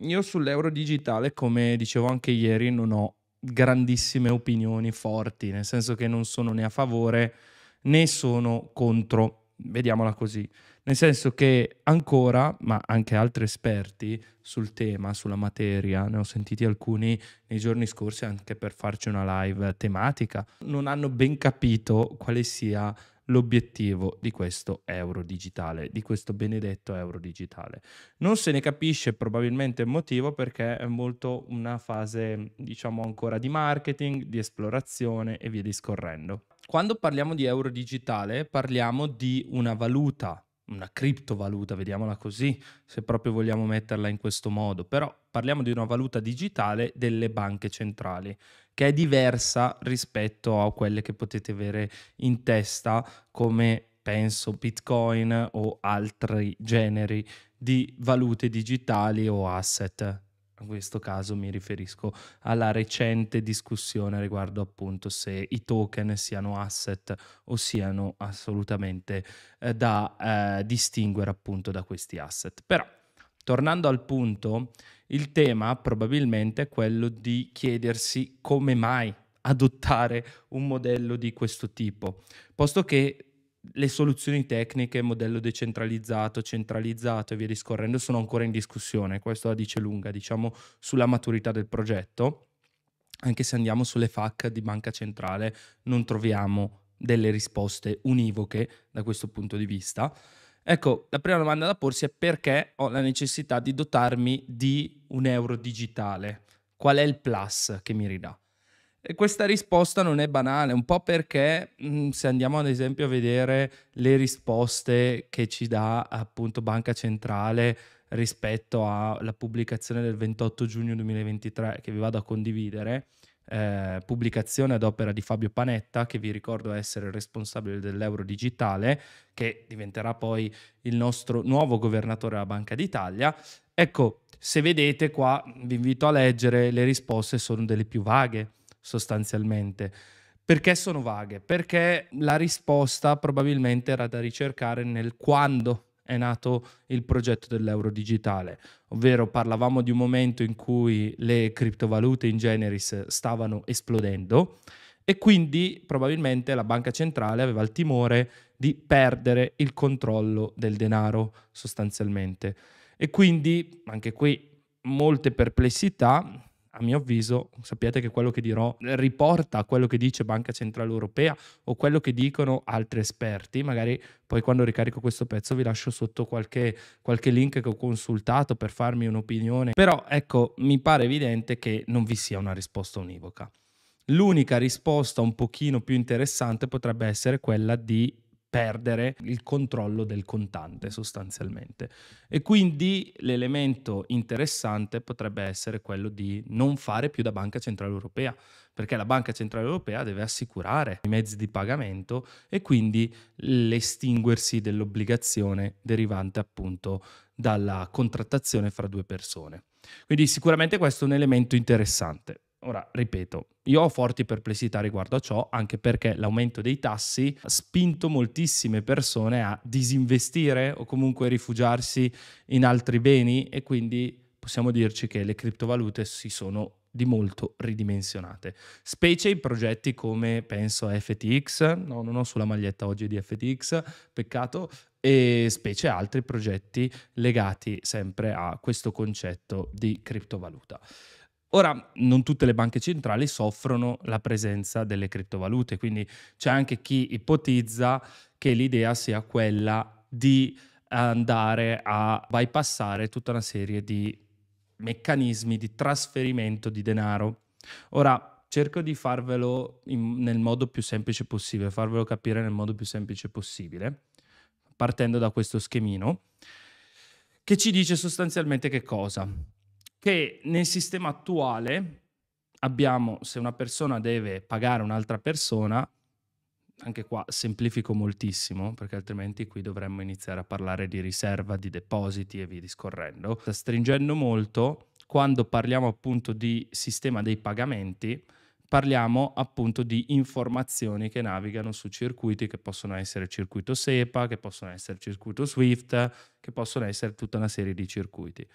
io sull'euro digitale, come dicevo anche ieri, non ho grandissime opinioni forti, nel senso che non sono né a favore né sono contro, vediamola così. Nel senso che ancora, ma anche altri esperti sul tema, sulla materia, ne ho sentiti alcuni nei giorni scorsi anche per farci una live tematica, non hanno ben capito quale sia l'obiettivo di questo euro digitale, di questo benedetto euro digitale. Non se ne capisce probabilmente il motivo perché è molto una fase, diciamo, ancora di marketing, di esplorazione e via discorrendo. Quando parliamo di euro digitale parliamo di una valuta una criptovaluta, vediamola così, se proprio vogliamo metterla in questo modo, però parliamo di una valuta digitale delle banche centrali che è diversa rispetto a quelle che potete avere in testa come penso Bitcoin o altri generi di valute digitali o asset. In questo caso mi riferisco alla recente discussione riguardo appunto se i token siano asset o siano assolutamente eh, da eh, distinguere appunto da questi asset. Però tornando al punto, il tema probabilmente è quello di chiedersi come mai adottare un modello di questo tipo, posto che le soluzioni tecniche, modello decentralizzato, centralizzato e via discorrendo sono ancora in discussione, questo la dice lunga, diciamo, sulla maturità del progetto, anche se andiamo sulle FAC di Banca Centrale non troviamo delle risposte univoche da questo punto di vista. Ecco, la prima domanda da porsi è perché ho la necessità di dotarmi di un euro digitale? Qual è il plus che mi ridà? E questa risposta non è banale, un po' perché mm, se andiamo ad esempio a vedere le risposte che ci dà appunto Banca Centrale rispetto alla pubblicazione del 28 giugno 2023 che vi vado a condividere, eh, pubblicazione ad opera di Fabio Panetta, che vi ricordo essere il responsabile dell'euro digitale, che diventerà poi il nostro nuovo governatore della Banca d'Italia. Ecco, se vedete qua, vi invito a leggere, le risposte sono delle più vaghe sostanzialmente. Perché sono vaghe? Perché la risposta probabilmente era da ricercare nel quando è nato il progetto dell'euro digitale, ovvero parlavamo di un momento in cui le criptovalute in generis stavano esplodendo e quindi probabilmente la banca centrale aveva il timore di perdere il controllo del denaro sostanzialmente. E quindi anche qui molte perplessità a mio avviso, sappiate che quello che dirò riporta quello che dice Banca Centrale Europea o quello che dicono altri esperti. Magari poi quando ricarico questo pezzo vi lascio sotto qualche, qualche link che ho consultato per farmi un'opinione. Però ecco, mi pare evidente che non vi sia una risposta univoca. L'unica risposta un pochino più interessante potrebbe essere quella di perdere il controllo del contante sostanzialmente. E quindi l'elemento interessante potrebbe essere quello di non fare più da Banca Centrale Europea, perché la Banca Centrale Europea deve assicurare i mezzi di pagamento e quindi l'estinguersi dell'obbligazione derivante appunto dalla contrattazione fra due persone. Quindi sicuramente questo è un elemento interessante. Ora, ripeto, io ho forti perplessità riguardo a ciò, anche perché l'aumento dei tassi ha spinto moltissime persone a disinvestire o comunque rifugiarsi in altri beni e quindi possiamo dirci che le criptovalute si sono di molto ridimensionate, specie in progetti come penso FTX, no, non ho sulla maglietta oggi di FTX, peccato, e specie altri progetti legati sempre a questo concetto di criptovaluta. Ora, non tutte le banche centrali soffrono la presenza delle criptovalute, quindi c'è anche chi ipotizza che l'idea sia quella di andare a bypassare tutta una serie di meccanismi di trasferimento di denaro. Ora, cerco di farvelo in, nel modo più semplice possibile, farvelo capire nel modo più semplice possibile, partendo da questo schemino, che ci dice sostanzialmente che cosa? che nel sistema attuale abbiamo, se una persona deve pagare un'altra persona, anche qua semplifico moltissimo perché altrimenti qui dovremmo iniziare a parlare di riserva, di depositi e via discorrendo. Sta stringendo molto quando parliamo appunto di sistema dei pagamenti, parliamo appunto di informazioni che navigano su circuiti che possono essere circuito SEPA, che possono essere circuito SWIFT, che possono essere tutta una serie di circuiti.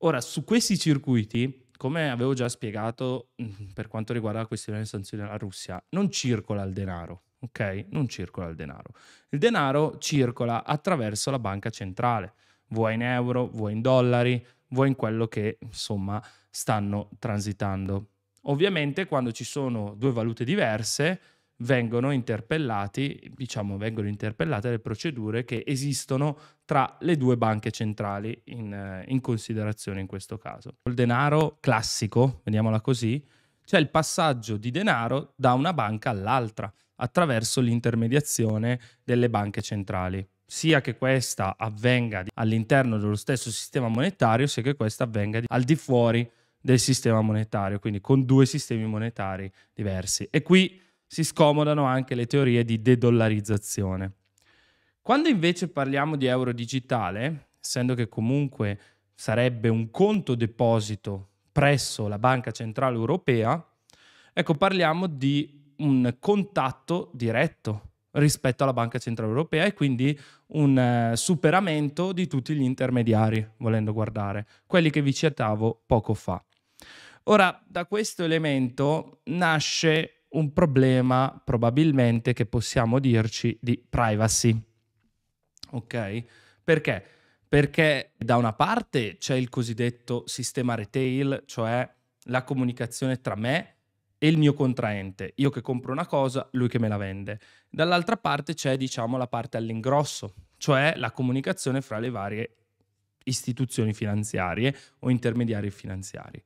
Ora, su questi circuiti, come avevo già spiegato mm, per quanto riguarda la questione delle sanzioni alla Russia, non circola il denaro, ok? Non circola il denaro. Il denaro circola attraverso la banca centrale, vuoi in euro, vuoi in dollari, vuoi in quello che insomma stanno transitando. Ovviamente quando ci sono due valute diverse, vengono interpellati, diciamo, vengono interpellate le procedure che esistono tra le due banche centrali in, eh, in considerazione in questo caso. Il denaro classico, vediamola così, c'è cioè il passaggio di denaro da una banca all'altra attraverso l'intermediazione delle banche centrali sia che questa avvenga all'interno dello stesso sistema monetario, sia che questa avvenga al di fuori del sistema monetario, quindi con due sistemi monetari diversi. E qui si scomodano anche le teorie di dedollarizzazione. Quando invece parliamo di euro digitale, essendo che comunque sarebbe un conto deposito presso la Banca Centrale Europea, ecco parliamo di un contatto diretto rispetto alla Banca Centrale Europea e quindi un eh, superamento di tutti gli intermediari, volendo guardare, quelli che vi citavo poco fa. Ora, da questo elemento nasce un problema probabilmente che possiamo dirci di privacy. Ok? Perché? Perché da una parte c'è il cosiddetto sistema retail, cioè la comunicazione tra me e il mio contraente, io che compro una cosa, lui che me la vende. Dall'altra parte c'è, diciamo, la parte all'ingrosso, cioè la comunicazione fra le varie istituzioni finanziarie o intermediari finanziari.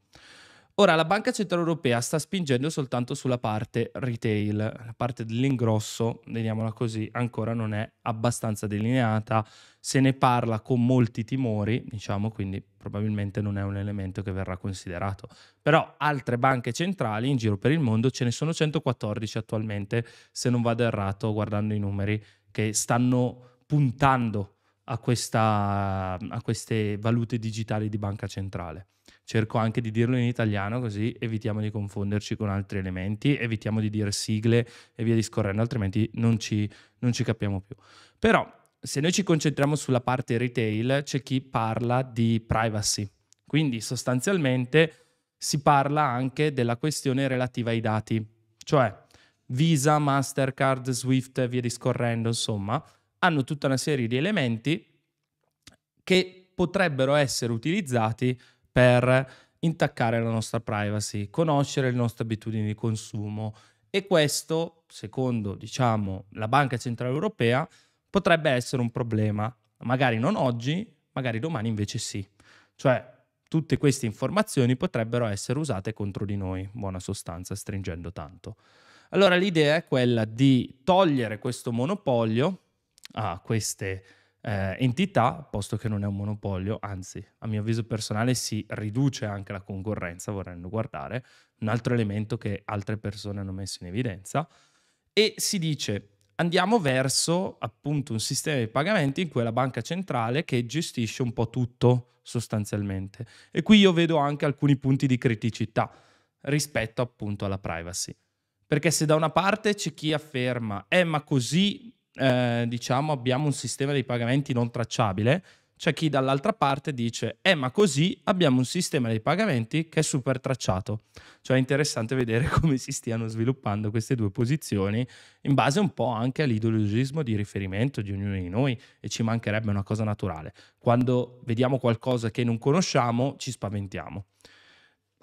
Ora la Banca Centrale Europea sta spingendo soltanto sulla parte retail, la parte dell'ingrosso, vediamola così, ancora non è abbastanza delineata, se ne parla con molti timori, diciamo, quindi probabilmente non è un elemento che verrà considerato. Però altre banche centrali in giro per il mondo ce ne sono 114 attualmente, se non vado errato guardando i numeri, che stanno puntando a, questa, a queste valute digitali di banca centrale cerco anche di dirlo in italiano così evitiamo di confonderci con altri elementi, evitiamo di dire sigle e via discorrendo, altrimenti non ci, non ci capiamo più. Però se noi ci concentriamo sulla parte retail, c'è chi parla di privacy. Quindi sostanzialmente si parla anche della questione relativa ai dati, cioè Visa, Mastercard, Swift e via discorrendo, insomma, hanno tutta una serie di elementi che potrebbero essere utilizzati per intaccare la nostra privacy, conoscere le nostre abitudini di consumo e questo, secondo diciamo, la Banca Centrale Europea, potrebbe essere un problema. Magari non oggi, magari domani invece sì. Cioè, tutte queste informazioni potrebbero essere usate contro di noi, buona sostanza, stringendo tanto. Allora l'idea è quella di togliere questo monopolio a queste eh, entità, posto che non è un monopolio, anzi, a mio avviso personale si riduce anche la concorrenza, vorremmo guardare, un altro elemento che altre persone hanno messo in evidenza, e si dice andiamo verso appunto un sistema di pagamenti in cui è la banca centrale che gestisce un po' tutto sostanzialmente. E qui io vedo anche alcuni punti di criticità rispetto appunto alla privacy. Perché se da una parte c'è chi afferma, eh ma così eh, diciamo, abbiamo un sistema dei pagamenti non tracciabile, c'è chi dall'altra parte dice, eh ma così abbiamo un sistema dei pagamenti che è super tracciato. Cioè è interessante vedere come si stiano sviluppando queste due posizioni in base un po' anche all'ideologismo di riferimento di ognuno di noi e ci mancherebbe una cosa naturale. Quando vediamo qualcosa che non conosciamo ci spaventiamo.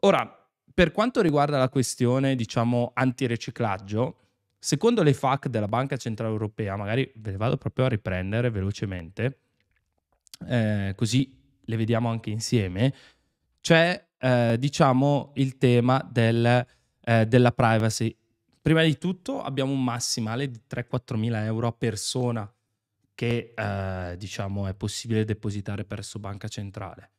Ora, per quanto riguarda la questione, diciamo, antireciclaggio, Secondo le FAC della Banca Centrale Europea, magari ve le vado proprio a riprendere velocemente, eh, così le vediamo anche insieme, c'è eh, diciamo il tema del, eh, della privacy. Prima di tutto abbiamo un massimale di 3-4 mila euro a persona che eh, diciamo è possibile depositare presso Banca Centrale.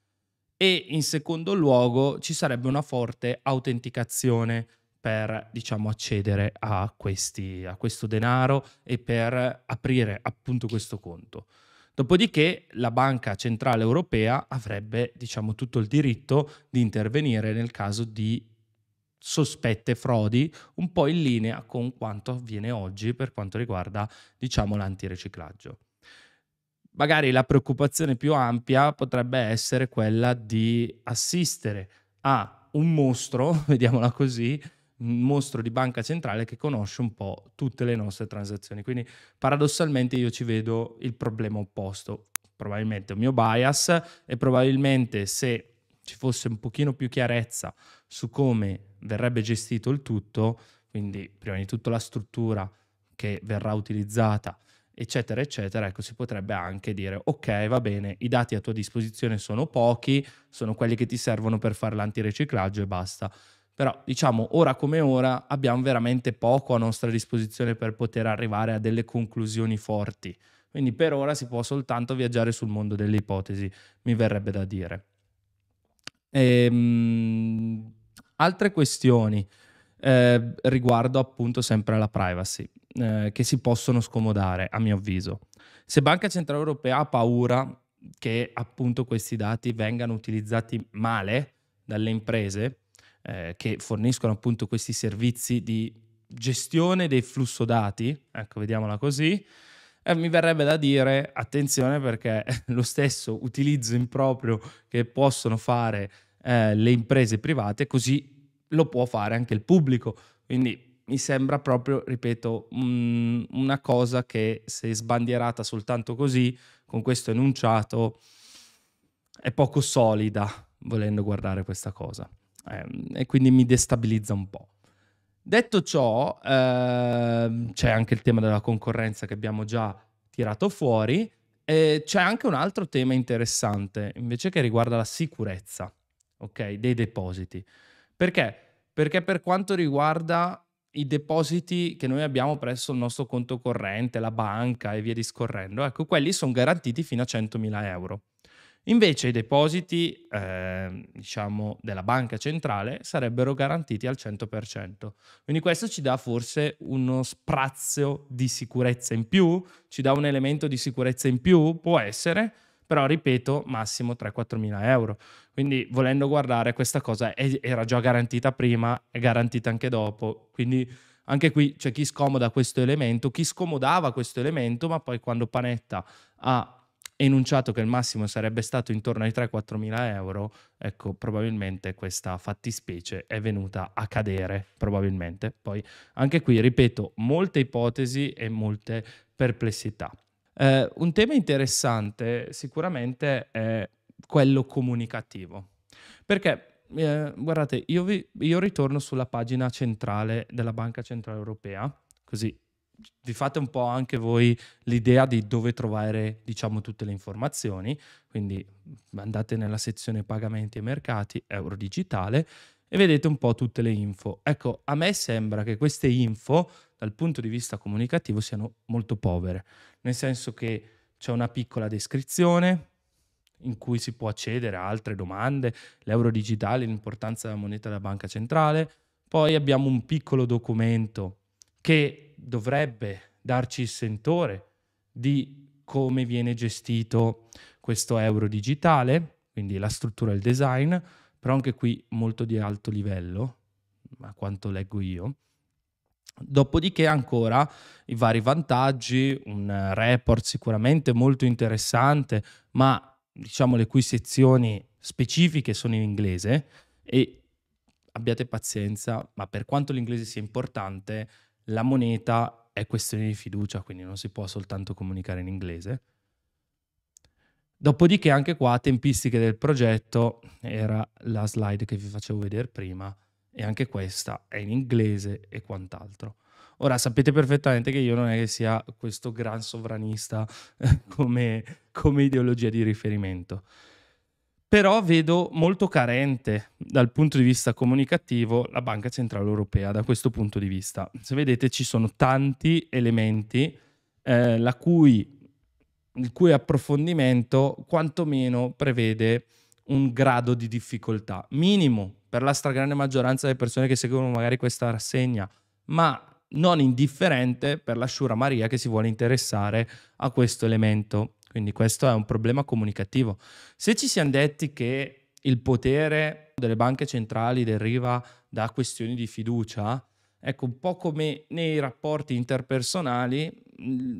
E in secondo luogo ci sarebbe una forte autenticazione per diciamo, accedere a, questi, a questo denaro e per aprire appunto questo conto. Dopodiché la Banca Centrale Europea avrebbe diciamo, tutto il diritto di intervenire nel caso di sospette frodi, un po' in linea con quanto avviene oggi per quanto riguarda diciamo, l'antiriciclaggio. Magari la preoccupazione più ampia potrebbe essere quella di assistere a un mostro, vediamola così, mostro di banca centrale che conosce un po' tutte le nostre transazioni. Quindi paradossalmente io ci vedo il problema opposto, probabilmente un mio bias e probabilmente se ci fosse un pochino più chiarezza su come verrebbe gestito il tutto, quindi prima di tutto la struttura che verrà utilizzata, eccetera, eccetera, ecco, si potrebbe anche dire, ok, va bene, i dati a tua disposizione sono pochi, sono quelli che ti servono per fare l'antiriciclaggio e basta però diciamo ora come ora abbiamo veramente poco a nostra disposizione per poter arrivare a delle conclusioni forti. Quindi per ora si può soltanto viaggiare sul mondo delle ipotesi, mi verrebbe da dire. Ehm, altre questioni eh, riguardo appunto sempre alla privacy, eh, che si possono scomodare a mio avviso. Se Banca Centrale Europea ha paura che appunto questi dati vengano utilizzati male dalle imprese, eh, che forniscono appunto questi servizi di gestione del flusso dati, ecco, vediamola così, eh, mi verrebbe da dire attenzione perché lo stesso utilizzo improprio che possono fare eh, le imprese private, così lo può fare anche il pubblico. Quindi mi sembra proprio, ripeto, mh, una cosa che se sbandierata soltanto così, con questo enunciato, è poco solida, volendo guardare questa cosa. Ehm, e quindi mi destabilizza un po'. Detto ciò, ehm, c'è anche il tema della concorrenza che abbiamo già tirato fuori. E c'è anche un altro tema interessante, invece, che riguarda la sicurezza okay, dei depositi. Perché? Perché per quanto riguarda i depositi che noi abbiamo presso il nostro conto corrente, la banca e via discorrendo, ecco, quelli sono garantiti fino a 100.000 euro. Invece i depositi eh, diciamo, della banca centrale sarebbero garantiti al 100%. Quindi questo ci dà forse uno sprazzo di sicurezza in più, ci dà un elemento di sicurezza in più, può essere, però ripeto massimo 3-4 mila euro. Quindi volendo guardare questa cosa è, era già garantita prima, è garantita anche dopo. Quindi anche qui c'è chi scomoda questo elemento, chi scomodava questo elemento, ma poi quando Panetta ha enunciato che il massimo sarebbe stato intorno ai 3-4 mila euro, ecco, probabilmente questa fattispecie è venuta a cadere, probabilmente. Poi anche qui, ripeto, molte ipotesi e molte perplessità. Eh, un tema interessante sicuramente è quello comunicativo, perché eh, guardate, io, vi, io ritorno sulla pagina centrale della Banca Centrale Europea, così vi fate un po' anche voi l'idea di dove trovare diciamo tutte le informazioni quindi andate nella sezione pagamenti e mercati euro digitale e vedete un po' tutte le info ecco a me sembra che queste info dal punto di vista comunicativo siano molto povere nel senso che c'è una piccola descrizione in cui si può accedere a altre domande l'euro digitale l'importanza della moneta della banca centrale poi abbiamo un piccolo documento che dovrebbe darci il sentore di come viene gestito questo euro digitale, quindi la struttura e il design, però anche qui molto di alto livello, a quanto leggo io. Dopodiché ancora i vari vantaggi, un report sicuramente molto interessante, ma diciamo le cui sezioni specifiche sono in inglese e abbiate pazienza, ma per quanto l'inglese sia importante, la moneta è questione di fiducia, quindi non si può soltanto comunicare in inglese. Dopodiché anche qua tempistiche del progetto, era la slide che vi facevo vedere prima e anche questa è in inglese e quant'altro. Ora sapete perfettamente che io non è che sia questo gran sovranista come, come ideologia di riferimento però vedo molto carente dal punto di vista comunicativo la Banca Centrale Europea da questo punto di vista. Se vedete ci sono tanti elementi eh, cui, il cui approfondimento quantomeno prevede un grado di difficoltà minimo per la stragrande maggioranza delle persone che seguono magari questa rassegna, ma non indifferente per la sciura Maria che si vuole interessare a questo elemento quindi questo è un problema comunicativo. Se ci siamo detti che il potere delle banche centrali deriva da questioni di fiducia, ecco, un po' come nei rapporti interpersonali,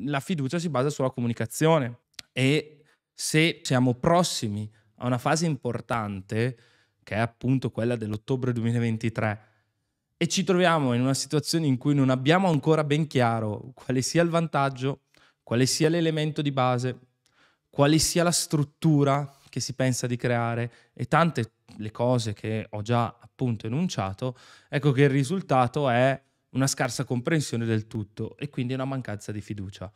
la fiducia si basa sulla comunicazione e se siamo prossimi a una fase importante, che è appunto quella dell'ottobre 2023, e ci troviamo in una situazione in cui non abbiamo ancora ben chiaro quale sia il vantaggio, quale sia l'elemento di base, quale sia la struttura che si pensa di creare e tante le cose che ho già appunto enunciato, ecco che il risultato è una scarsa comprensione del tutto e quindi una mancanza di fiducia.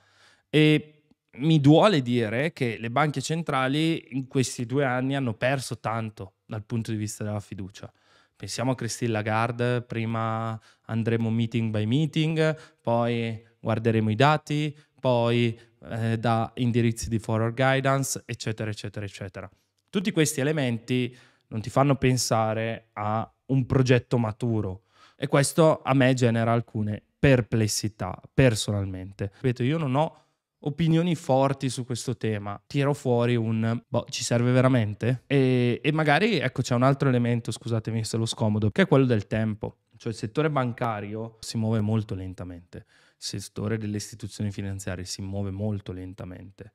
E mi duole dire che le banche centrali in questi due anni hanno perso tanto dal punto di vista della fiducia. Pensiamo a Christine Lagarde, prima andremo meeting by meeting, poi guarderemo i dati, poi eh, da indirizzi di forward guidance, eccetera, eccetera, eccetera. Tutti questi elementi non ti fanno pensare a un progetto maturo e questo a me genera alcune perplessità personalmente. Ripeto, io non ho opinioni forti su questo tema, tiro fuori un boh, ci serve veramente? E, e magari ecco c'è un altro elemento, scusatemi se lo scomodo, che è quello del tempo. Cioè il settore bancario si muove molto lentamente settore delle istituzioni finanziarie si muove molto lentamente.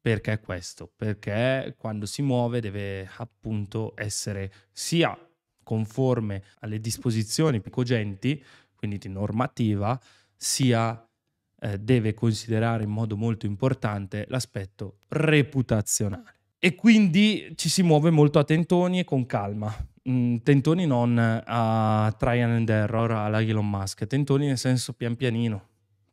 Perché questo? Perché quando si muove deve appunto essere sia conforme alle disposizioni cogenti, quindi di normativa, sia eh, deve considerare in modo molto importante l'aspetto reputazionale. E quindi ci si muove molto a tentoni e con calma. Mm, tentoni non eh, a try and error alla Elon Musk, tentoni nel senso pian pianino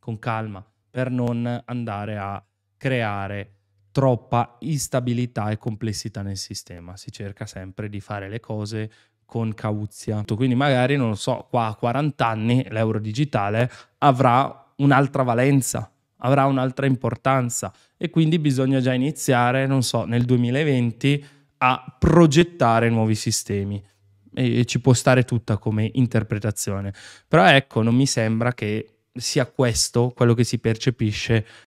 con calma per non andare a creare troppa instabilità e complessità nel sistema. Si cerca sempre di fare le cose con cauzia. Quindi magari, non lo so, qua a 40 anni l'euro digitale avrà un'altra valenza, avrà un'altra importanza e quindi bisogna già iniziare, non so, nel 2020 a progettare nuovi sistemi. E ci può stare tutta come interpretazione. Però ecco, non mi sembra che sia questo quello che si percepisce